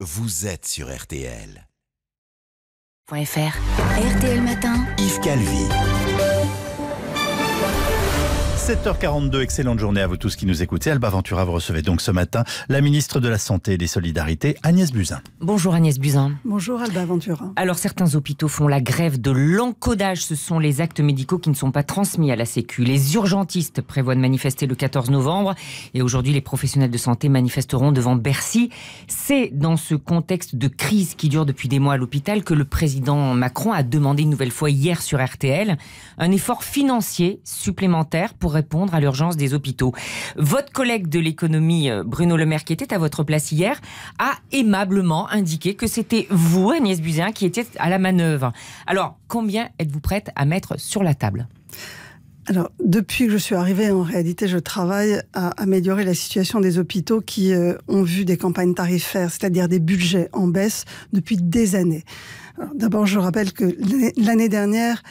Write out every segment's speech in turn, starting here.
Vous êtes sur RTL.fr. RTL Matin. Yves Calvi. 7h42, excellente journée à vous tous qui nous écoutez. Alba Ventura, vous recevez donc ce matin la ministre de la Santé et des Solidarités, Agnès Buzyn. Bonjour Agnès Buzyn. Bonjour Alba Ventura. Alors certains hôpitaux font la grève de l'encodage. Ce sont les actes médicaux qui ne sont pas transmis à la Sécu. Les urgentistes prévoient de manifester le 14 novembre et aujourd'hui les professionnels de santé manifesteront devant Bercy. C'est dans ce contexte de crise qui dure depuis des mois à l'hôpital que le président Macron a demandé une nouvelle fois hier sur RTL un effort financier supplémentaire pour répondre à l'urgence des hôpitaux. Votre collègue de l'économie, euh, Bruno Le Maire, qui était à votre place hier, a aimablement indiqué que c'était vous, Agnès Buzyn, qui étiez à la manœuvre. Alors, combien êtes-vous prête à mettre sur la table alors, depuis que je suis arrivée, en réalité, je travaille à améliorer la situation des hôpitaux qui euh, ont vu des campagnes tarifaires, c'est-à-dire des budgets en baisse depuis des années. D'abord, je rappelle que l'année dernière,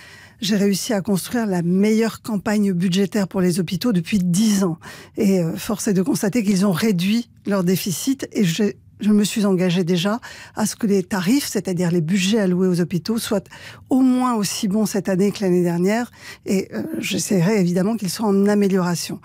j'ai réussi à construire la meilleure campagne budgétaire pour les hôpitaux depuis dix ans. Et euh, force est de constater qu'ils ont réduit leur déficit et j'ai je me suis engagée déjà à ce que les tarifs, c'est-à-dire les budgets alloués aux hôpitaux, soient au moins aussi bons cette année que l'année dernière. Et euh, j'essaierai évidemment qu'ils soient en amélioration.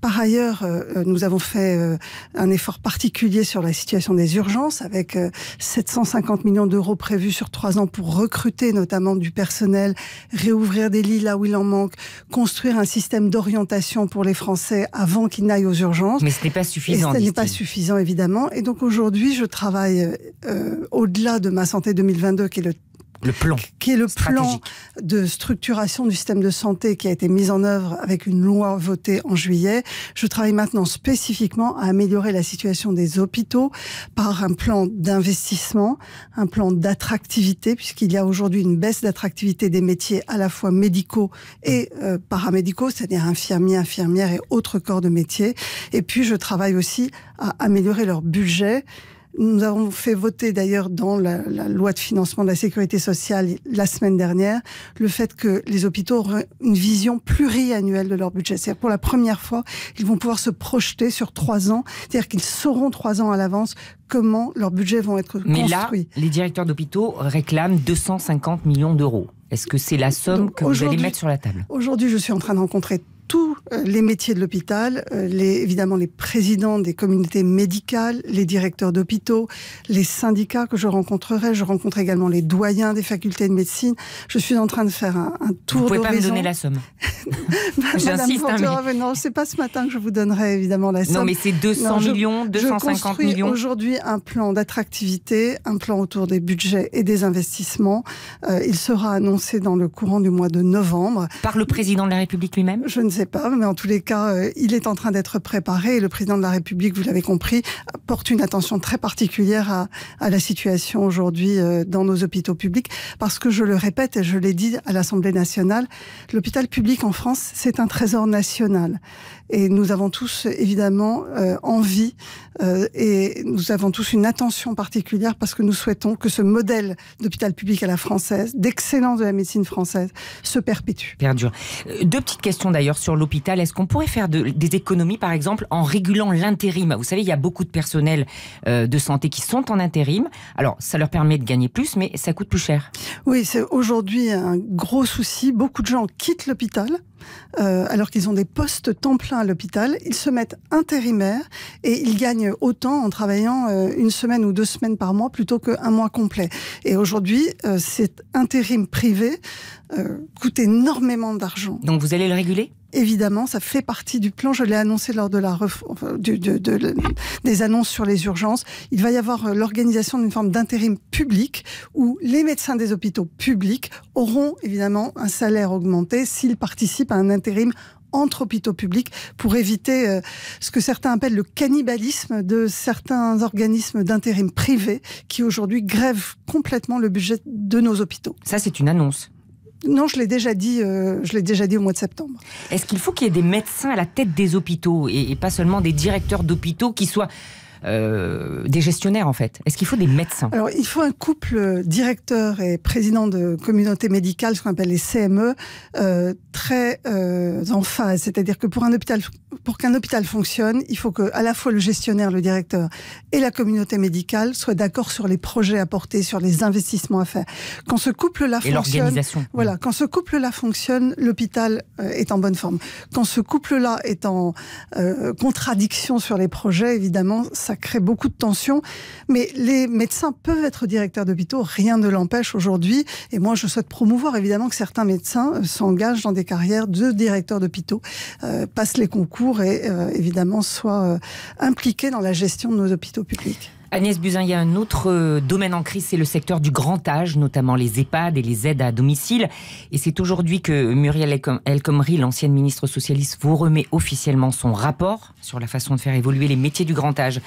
Par ailleurs, euh, euh, nous avons fait euh, un effort particulier sur la situation des urgences, avec 750 millions d'euros prévus sur trois ans pour recruter notamment du personnel, réouvrir des lits là où il en manque, construire un système d'orientation pour les Français avant qu'ils n'aillent aux urgences. Mais ce n'est pas suffisant. ce n'est pas suffisant, évidemment. Et donc aujourd'hui, aujourd'hui, je travaille euh, au-delà de ma santé 2022, qui est le le plan. Qui est le plan de structuration du système de santé qui a été mis en œuvre avec une loi votée en juillet. Je travaille maintenant spécifiquement à améliorer la situation des hôpitaux par un plan d'investissement, un plan d'attractivité, puisqu'il y a aujourd'hui une baisse d'attractivité des métiers à la fois médicaux et euh, paramédicaux, c'est-à-dire infirmiers, infirmières et autres corps de métier. Et puis, je travaille aussi à améliorer leur budget nous avons fait voter d'ailleurs dans la, loi de financement de la sécurité sociale la semaine dernière le fait que les hôpitaux auront une vision pluriannuelle de leur budget. C'est-à-dire pour la première fois, ils vont pouvoir se projeter sur trois ans, c'est-à-dire qu'ils sauront trois ans à l'avance comment leurs budgets vont être construits. Mais là, les directeurs d'hôpitaux réclament 250 millions d'euros. Est-ce que c'est la somme que vous allez mettre sur la table Aujourd'hui, je suis en train de rencontrer tous euh, les métiers de l'hôpital, euh, les, évidemment les présidents des communautés médicales, les directeurs d'hôpitaux, les syndicats que je rencontrerai. Je rencontre également les doyens des facultés de médecine. Je suis en train de faire un, tour. Vous pouvez pas me donner la somme. J'insiste. Hein, mais... Non, c'est pas ce matin que je vous donnerai évidemment la somme. Non, mais c'est 200 millions, 250 millions, 250 je millions. Aujourd'hui, un plan d'attractivité, un plan autour des budgets et des investissements. Euh, il sera annoncé dans le courant du mois de novembre. Par le président de la République lui-même. Je ne sais pas, mais en tous les cas, euh, il est en train d'être préparé et le président de la République, vous l'avez compris, porte une attention très particulière à, la situation aujourd'hui euh, dans nos hôpitaux publics parce que je le répète et je l'ai dit à l'Assemblée nationale, l'hôpital public en France, c'est un trésor national. Et nous avons tous évidemment euh, envie euh, et nous avons tous une attention particulière parce que nous souhaitons que ce modèle d'hôpital public à la française, d'excellence de la médecine française, se perpétue. Perdure. Euh, deux petites questions d'ailleurs sur l'hôpital. Est-ce qu'on pourrait faire des économies par exemple en régulant l'intérim Vous savez, il y a beaucoup de personnels de santé qui sont en intérim. Alors, ça leur permet de gagner plus, mais ça coûte plus cher. Oui, c'est aujourd'hui un gros souci. Beaucoup de gens quittent l'hôpital euh, alors qu'ils ont des postes temps plein à l'hôpital, ils se mettent intérimaires et ils gagnent autant en travaillant euh, une semaine ou deux semaines par mois plutôt qu'un mois complet. Et aujourd'hui, euh, c'est cet intérim privé euh, coûte énormément d'argent. Donc vous allez le réguler Évidemment, ça fait partie du plan. Je l'ai annoncé lors de la des annonces sur les urgences. Il va y avoir euh, l'organisation d'une forme d'intérim public où les médecins des hôpitaux publics auront évidemment un salaire augmenté s'ils participent à un intérim entre hôpitaux publics pour éviter euh, ce que certains appellent le cannibalisme de certains organismes d'intérim privés qui aujourd'hui grèvent complètement le budget de nos hôpitaux. Ça, c'est une annonce. Non, je l'ai déjà dit. Euh, je l'ai déjà dit au mois de septembre. Est-ce qu'il faut qu'il y ait des médecins à la tête des hôpitaux et pas seulement des directeurs d'hôpitaux qui soient euh, des gestionnaires en fait Est-ce qu'il faut des médecins Alors il faut un couple euh, directeur et président de communauté médicale, ce qu'on appelle les CME, euh, très en phase. C'est-à-dire que pour un hôpital, pour qu'un hôpital fonctionne, il faut que à la fois le gestionnaire, le directeur et la communauté médicale soient d'accord sur les projets à porter, sur les investissements à faire. Quand ce couple-là fonctionne, voilà, quand ce couple-là fonctionne, l'hôpital est en bonne forme. Quand ce couple-là est en contradiction sur les projets, évidemment, ça crée beaucoup de tensions. Mais les médecins peuvent être directeurs d'hôpitaux, rien ne l'empêche aujourd'hui. Et moi, je souhaite promouvoir évidemment que certains médecins euh, s'engagent dans des carrières de directeurs d'hôpitaux, euh, passent les concours et euh, évidemment soient impliqués dans la gestion de nos hôpitaux publics. Agnès Buzyn, il y a un autre euh, domaine en crise, c'est le secteur du grand âge, notamment les EHPAD et les aides à domicile. Et c'est aujourd'hui que Muriel El Khomri, l'ancienne ministre socialiste, vous remet officiellement son rapport sur la façon de faire évoluer les métiers du grand âge.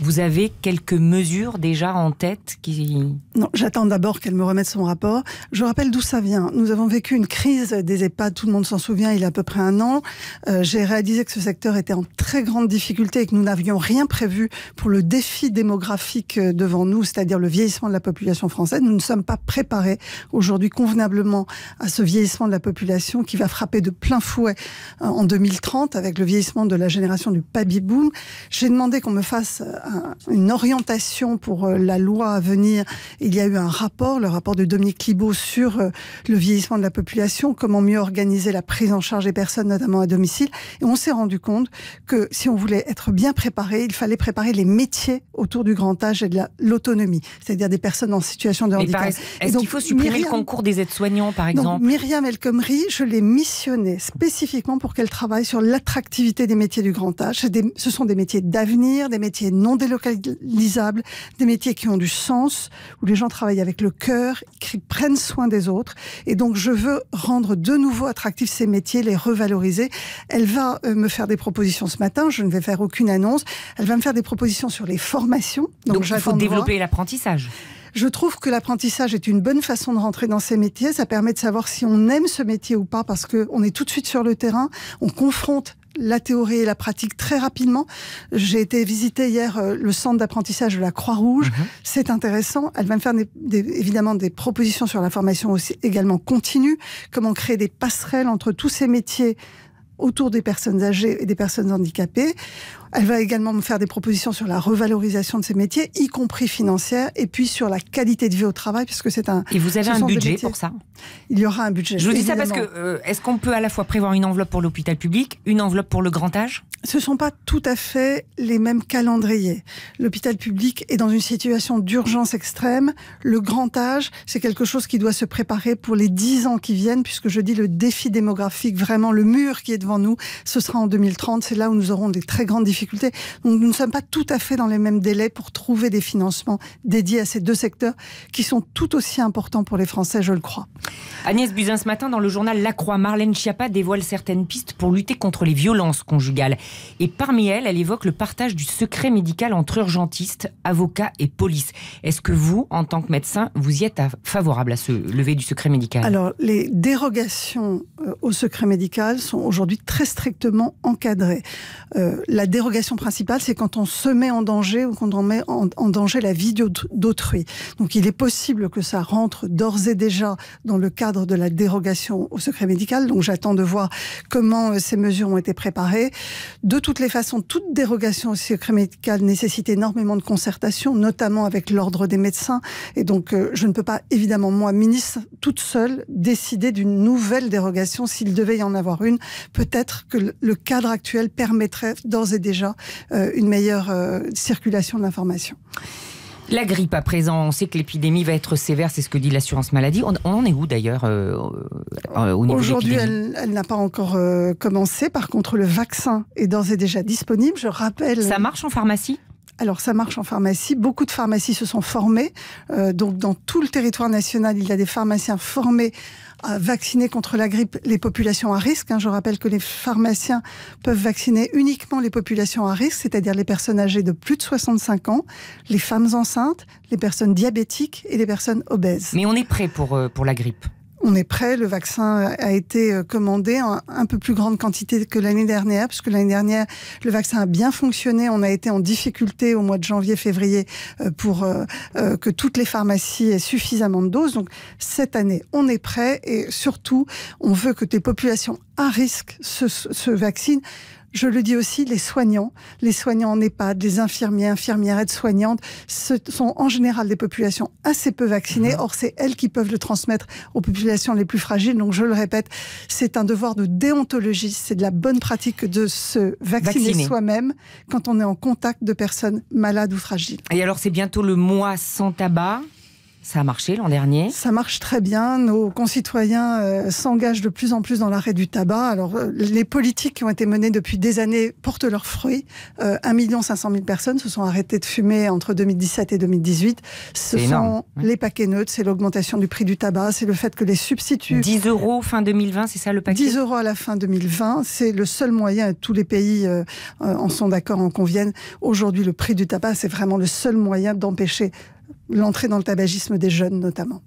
Vous avez quelques mesures déjà en tête qui... Non, j'attends d'abord qu'elle me remette son rapport. Je rappelle d'où ça vient. Nous avons vécu une crise des EHPAD, tout le monde s'en souvient, il y a à peu près un an. Euh, j'ai réalisé que ce secteur était en très grande difficulté et que nous n'avions rien prévu pour le défi démographique euh, devant nous, c'est-à-dire le vieillissement de la population française. Nous ne sommes pas préparés aujourd'hui convenablement à ce vieillissement de la population qui va frapper de plein fouet euh, en 2030 avec le vieillissement de la génération du baby boom. J'ai demandé qu'on me fasse une orientation pour euh, la loi à venir. Il y a eu un rapport, le rapport de Dominique Libaud sur euh, le vieillissement de la population, comment mieux organiser la prise en charge des personnes, notamment à domicile. Et on s'est rendu compte que si on voulait être bien préparé, il fallait préparer les métiers autour du grand âge et de l'autonomie, c'est-à-dire des personnes en situation de handicap. Est-ce qu'il faut supprimer le concours des aides-soignants, par exemple donc, Myriam El je l'ai missionnée spécifiquement pour qu'elle travaille sur l'attractivité des métiers du grand âge. ce sont des métiers d'avenir, des métiers non délocalisables, des métiers qui ont du sens, où les gens travaillent avec le cœur, qui prennent soin des autres. Et donc, je veux rendre de nouveau attractifs ces métiers, les revaloriser. Elle va euh, me faire des propositions ce matin. Je ne vais faire aucune annonce. Elle va me faire des propositions sur les formations. Donc, donc il faut développer l'apprentissage. Je trouve que l'apprentissage est une bonne façon de rentrer dans ces métiers. Ça permet de savoir si on aime ce métier ou pas parce qu'on est tout de suite sur le terrain, on confronte la théorie et la pratique très rapidement. J'ai été visiter hier euh, le centre d'apprentissage de la Croix-Rouge. Mhm. C'est intéressant. Elle va me faire évidemment des propositions sur la formation aussi également continue, comment créer des passerelles entre tous ces métiers autour des personnes âgées et des personnes handicapées. Elle va également me faire des propositions sur la revalorisation de ces métiers, y compris financière, et puis sur la qualité de vie au travail, puisque c'est un. Et vous avez un budget pour ça Il y aura un budget. Je vous dis ça parce que euh, est-ce qu'on peut à la fois prévoir une enveloppe pour l'hôpital public, une enveloppe pour le grand âge Ce ne sont pas tout à fait les mêmes calendriers. L'hôpital public est dans une situation d'urgence extrême. Le grand âge, c'est quelque chose qui doit se préparer pour les dix ans qui viennent, puisque je dis le défi démographique, vraiment le mur qui est devant nous, ce sera en 2030. C'est là où nous aurons des très grandes difficultés donc, nous ne sommes pas tout à fait dans les mêmes délais pour trouver des financements dédiés à ces deux secteurs qui sont tout aussi importants pour les Français, je le crois. Agnès Buzyn, ce matin, dans le journal La Croix, Marlène Schiappa dévoile certaines pistes pour lutter contre les violences conjugales. Et parmi elles, elle évoque le partage du secret médical entre urgentistes, avocats et police. Est-ce que vous, en tant que médecin, vous y êtes favorable à ce lever du secret médical Alors, les dérogations euh, au secret médical sont aujourd'hui très strictement encadrées. Euh, la dérogation dérogation principale, c'est quand on se met en danger ou qu'on on met en, en danger la vie d'autrui. Donc il est possible que ça rentre d'ores et déjà dans le cadre de la dérogation au secret médical. Donc j'attends de voir comment euh, ces mesures ont été préparées. De toutes les façons, toute dérogation au secret médical nécessite énormément de concertation, notamment avec l'ordre des médecins. Et donc euh, je ne peux pas, évidemment, moi, ministre, toute seule, décider d'une nouvelle dérogation s'il devait y en avoir une. Peut-être que le cadre actuel permettrait d'ores et déjà euh, une meilleure euh, circulation de l'information. La grippe à présent, on sait que l'épidémie va être sévère, c'est ce que dit l'assurance maladie. On, en est où d'ailleurs euh, Aujourd'hui, elle, n'a pas encore commencé. Par contre, le vaccin est d'ores et déjà disponible. Je rappelle. Ça marche en pharmacie alors ça marche en pharmacie. Beaucoup de pharmacies se sont formées. Euh, donc dans tout le territoire national, il y a des pharmaciens formés à vacciner contre la grippe les populations à risque. Hein. Je rappelle que les pharmaciens peuvent vacciner uniquement les populations à risque, c'est-à-dire les personnes âgées de plus de 65 ans, les femmes enceintes, les personnes diabétiques et les personnes obèses. Mais on est prêt pour, euh, pour la grippe on est prêt. Le vaccin a été euh, commandé en un peu plus grande quantité que l'année dernière, puisque l'année dernière, le vaccin a bien fonctionné. On a été en difficulté au mois de janvier, février euh, pour euh, que toutes les pharmacies aient suffisamment de doses. Donc, cette année, on est prêt et surtout, on veut que des populations à risque se, se vaccinent je le dis aussi, les soignants, les soignants en EHPAD, les infirmiers, infirmières, aides-soignantes, ce sont en général des populations assez peu vaccinées. Mhm. Or, c'est elles qui peuvent le transmettre aux populations les plus fragiles. Donc, je le répète, c'est un devoir de déontologie, c'est de la bonne pratique de se vacciner, vacciner. soi-même quand on est en contact de personnes malades ou fragiles. Et alors, c'est bientôt le mois sans tabac. Ça a marché l'an dernier Ça marche très bien. Nos concitoyens euh, s'engagent de plus en plus dans l'arrêt du tabac. Alors, euh, les politiques qui ont été menées depuis des années portent leurs fruits. Euh, cinq cent mille personnes se sont arrêtées de fumer entre 2017 et 2018. Ce sont les paquets neutres, c'est l'augmentation du prix du tabac, c'est le fait que les substituts... 10 euros fin 2020, c'est ça le paquet 10 euros à la fin 2020, c'est le seul moyen, et tous les pays euh, en sont d'accord, en conviennent. Aujourd'hui, le prix du tabac, c'est vraiment le seul moyen d'empêcher l'entrée dans le tabagisme des jeunes notamment.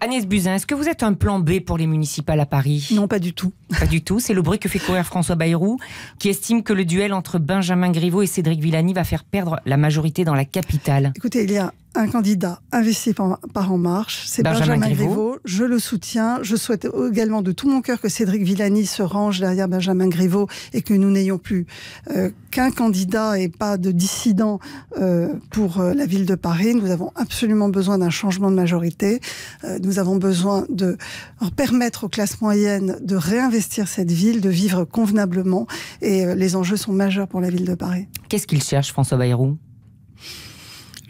Agnès Buzyn, est-ce que vous êtes un plan B pour les municipales à Paris Non, pas du tout. Pas du tout, c'est le bruit que fait courir François Bayrou, qui estime que le duel entre Benjamin Griveaux et Cédric Villani va faire perdre la majorité dans la capitale. Écoutez, il y un candidat investi par, En Marche, c'est Benjamin, Griveaux. Je le soutiens. Je souhaite également de tout mon cœur que Cédric Villani se range derrière Benjamin Griveaux et que nous n'ayons plus euh, qu'un candidat et pas de dissident euh, pour euh, la ville de Paris. Nous avons absolument besoin d'un changement de majorité. nous avons besoin de permettre aux classes moyennes de réinvestir cette ville, de vivre convenablement. Et les enjeux sont majeurs pour la ville de Paris. Qu'est-ce qu'il cherche, François Bayrou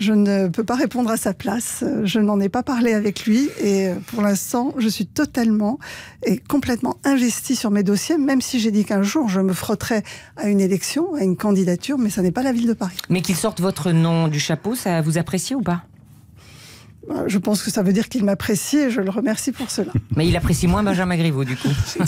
je ne peux pas répondre à sa place. Je n'en ai pas parlé avec lui. Et euh, pour l'instant, je suis totalement et complètement investie sur mes dossiers, même si j'ai dit qu'un jour, je me frotterais à une élection, à une candidature, mais ça n'est pas la ville de Paris. Mais qu'il sorte votre nom du chapeau, ça vous apprécie ou pas bah, je pense que ça veut dire qu'il m'apprécie et je le remercie pour cela. Mais il apprécie moins Benjamin Griveaux, du coup.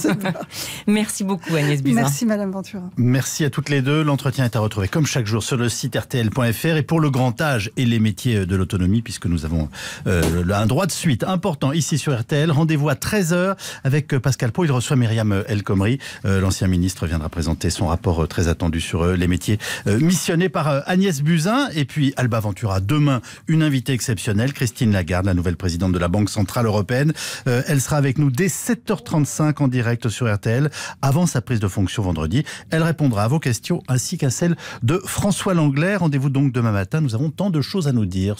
Merci beaucoup, Agnès Buzyn. Merci, Madame Ventura. Merci à toutes les deux. L'entretien est à retrouver, comme chaque jour, sur le site rtl.fr et pour le grand âge et les métiers euh, de l'autonomie, puisque nous avons euh, un droit de suite important ici sur RTL. Rendez-vous à 13h avec euh, Pascal Pau. Il reçoit Myriam El Khomri. L'ancien ministre viendra présenter son rapport très attendu sur les métiers missionné missionnés par Agnès Buzin Et puis, Alba Ventura, demain, une invitée exceptionnelle, Christine Lagarde, la nouvelle présidente de la Banque Centrale Européenne. Euh, elle sera avec nous dès 7h35 en direct sur RTL, avant sa prise de fonction vendredi. Elle répondra à vos questions ainsi qu'à celles de François Langlais. Rendez-vous donc demain matin. Nous avons tant de choses à nous dire.